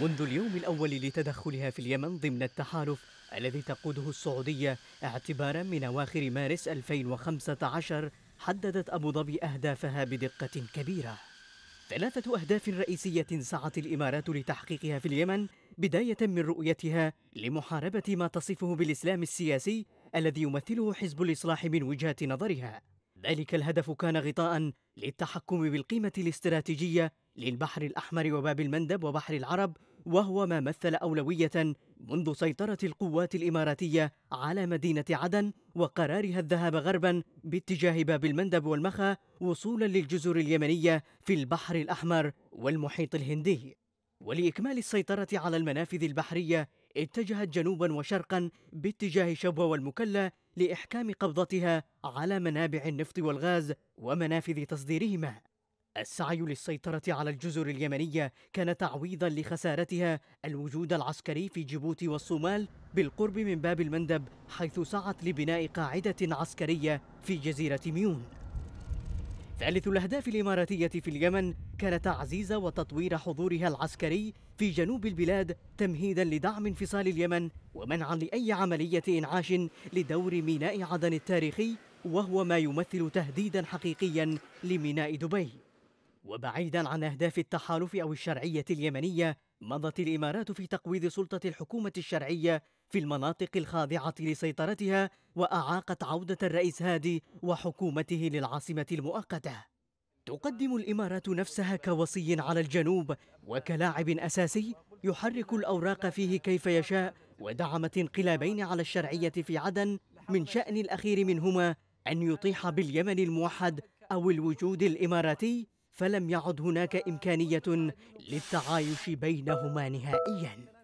منذ اليوم الأول لتدخلها في اليمن ضمن التحالف الذي تقوده السعودية اعتبارا من أواخر مارس 2015 حددت أبو ظبي أهدافها بدقة كبيرة ثلاثة أهداف رئيسية سعت الإمارات لتحقيقها في اليمن بداية من رؤيتها لمحاربة ما تصفه بالإسلام السياسي الذي يمثله حزب الإصلاح من وجهة نظرها ذلك الهدف كان غطاء للتحكم بالقيمة الاستراتيجية للبحر الأحمر وباب المندب وبحر العرب وهو ما مثل أولوية منذ سيطرة القوات الإماراتية على مدينة عدن وقرارها الذهاب غربا باتجاه باب المندب والمخا وصولا للجزر اليمنية في البحر الأحمر والمحيط الهندي ولإكمال السيطرة على المنافذ البحرية اتجهت جنوبا وشرقا باتجاه شبوة والمكلا لإحكام قبضتها على منابع النفط والغاز ومنافذ تصديرهما السعي للسيطرة على الجزر اليمنية كان تعويضا لخسارتها الوجود العسكري في جيبوتي والصومال بالقرب من باب المندب حيث سعت لبناء قاعدة عسكرية في جزيرة ميون. ثالث الأهداف الإماراتية في اليمن كان تعزيز وتطوير حضورها العسكري في جنوب البلاد تمهيدا لدعم انفصال اليمن ومنعا لأي عملية إنعاش لدور ميناء عدن التاريخي وهو ما يمثل تهديدا حقيقيا لميناء دبي. وبعيدا عن أهداف التحالف أو الشرعية اليمنية مضت الإمارات في تقويض سلطة الحكومة الشرعية في المناطق الخاضعة لسيطرتها وأعاقت عودة الرئيس هادي وحكومته للعاصمة المؤقتة تقدم الإمارات نفسها كوصي على الجنوب وكلاعب أساسي يحرك الأوراق فيه كيف يشاء ودعمت انقلابين على الشرعية في عدن من شأن الأخير منهما أن يطيح باليمن الموحد أو الوجود الإماراتي فلم يعد هناك إمكانية للتعايش بينهما نهائياً